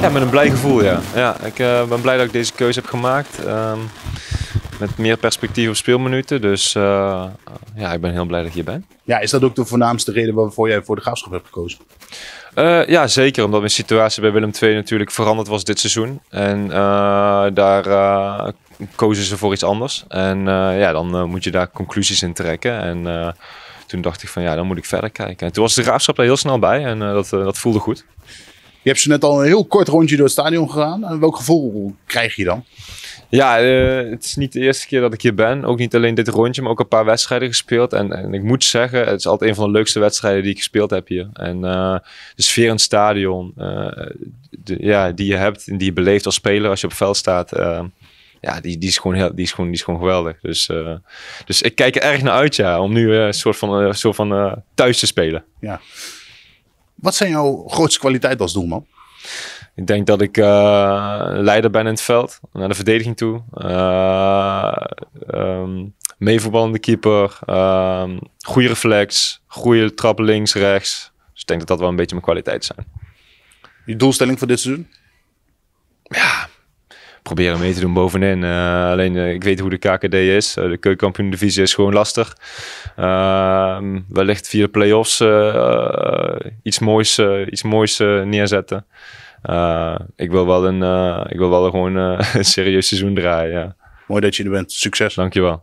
Ja, met een blij gevoel, ja. ja ik eh, ben blij dat ik deze keuze heb gemaakt. Ehm, met meer perspectief op speelminuten. Dus eh, ja, ik ben heel blij dat ik hier ben. Ja, is dat ook de voornaamste reden waarvoor jij voor de graafschap hebt gekozen? Uh, ja, zeker. Omdat mijn situatie bij Willem II natuurlijk veranderd was dit seizoen. En daar kozen ze voor iets anders. En ja, dan moet je daar conclusies in trekken. En toen dacht ik van ja, dan moet ik verder kijken. En toen was de graafschap daar heel snel bij en dat, dat voelde goed. Je hebt ze net al een heel kort rondje door het stadion gegaan. Welk gevoel krijg je dan? Ja, eh, het is niet de eerste keer dat ik hier ben. Ook niet alleen dit rondje, maar ook een paar wedstrijden gespeeld. En, en ik moet zeggen, het is altijd een van de leukste wedstrijden die ik gespeeld heb hier. En eh, de sfeer in het stadion, eh, de, ja, die je hebt en die je beleeft als speler als je op veld staat. ja, die, die, is gewoon heel, die, is gewoon, die is gewoon geweldig. Dus, dus ik kijk er erg naar uit, ja. Om nu een soort van, soort van thuis te spelen. Ja. Wat zijn jouw grootste kwaliteiten als doelman? Ik denk dat ik eh, leider ben in het veld, naar de verdediging toe. Uh, meevoetballende keeper, ehm, goede reflex, goede trap links, rechts. Dus ik denk dat dat wel een beetje mijn kwaliteit zijn. Je doelstelling voor dit seizoen? proberen mee te doen bovenin. Eh, alleen eh, ik weet hoe de KKD is. Eh, de keukenkampioen divisie is gewoon lastig. Ehm, wellicht via de play-offs iets moois, iets moois neerzetten. ik wil wel een, ik wil wel gewoon een serieus seizoen draaien. Mooi dat je er bent. Succes. Dankjewel.